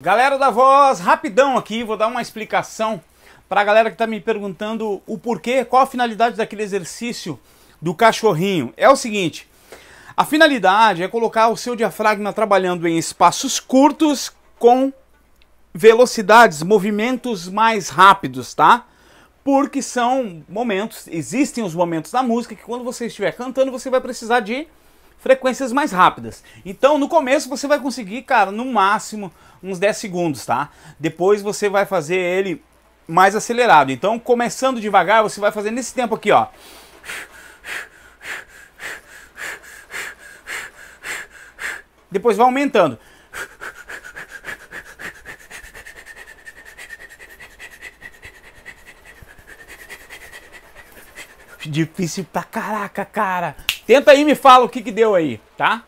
Galera da Voz, rapidão aqui, vou dar uma explicação para a galera que está me perguntando o porquê, qual a finalidade daquele exercício do cachorrinho. É o seguinte, a finalidade é colocar o seu diafragma trabalhando em espaços curtos com velocidades, movimentos mais rápidos, tá? Porque são momentos, existem os momentos da música que quando você estiver cantando você vai precisar de frequências mais rápidas. Então, no começo você vai conseguir, cara, no máximo uns 10 segundos, tá? Depois você vai fazer ele mais acelerado. Então, começando devagar, você vai fazer nesse tempo aqui, ó. Depois vai aumentando. Difícil pra caraca, cara. Tenta aí me fala o que, que deu aí, tá?